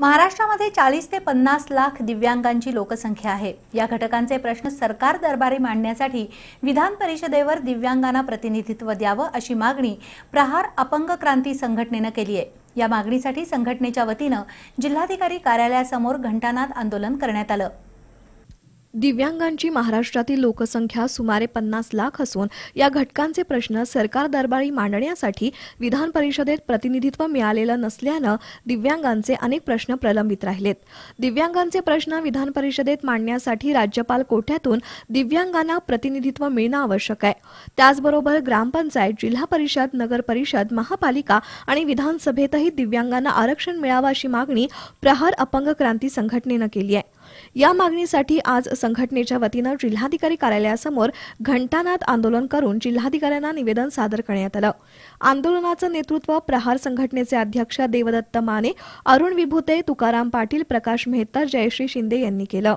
महाराष्ट्रामध्ये चाळीस ते पन्नास लाख दिव्यांगांची लोकसंख्या आहे या घटकांचे प्रश्न सरकार दरबारी मांडण्यासाठी विधान परिषदेवर दिव्यांगांना प्रतिनिधित्व द्यावं अशी मागणी प्रहार अपंग क्रांती संघटनेनं केली आहे या मागणीसाठी संघटनेच्या वतीनं जिल्हाधिकारी कार्यालयासमोर घंटानाद आंदोलन करण्यात आलं दिव्यांगांची महाराष्ट्रातील लोकसंख्या सुमारे पन्नास लाख असून या घटकांचे प्रश्न सरकार दरबारी मांडण्यासाठी विधान परिषदेत प्रतिनिधित्व मिळालेलं नसल्यानं दिव्यांगांचे अनेक प्रश्न प्रलंबित राहिलेत दिव्यांगांचे प्रश्न विधान परिषदेत मांडण्यासाठी राज्यपाल कोठ्यातून दिव्यांगांना प्रतिनिधित्व मिळणं आवश्यक आहे त्याचबरोबर ग्रामपंचायत जिल्हा परिषद नगर परिषद महापालिका आणि विधानसभेतही दिव्यांगांना आरक्षण मिळावं अशी मागणी प्रहार अपंग क्रांती संघटनेनं केली आहे या मागणीसाठी आज संघटनेच्या वतीनं जिल्हाधिकारी कार्यालयासमोर घंटानाद आंदोलन करून जिल्हाधिकाऱ्यांना निवेदन सादर करण्यात आलं आंदोलनाचं नेतृत्व प्रहार संघटनेचे अध्यक्ष देवदत्त माने अरुण विभूते तुकाराम पाटील प्रकाश मेहतर जयश्री शिंदे यांनी केलं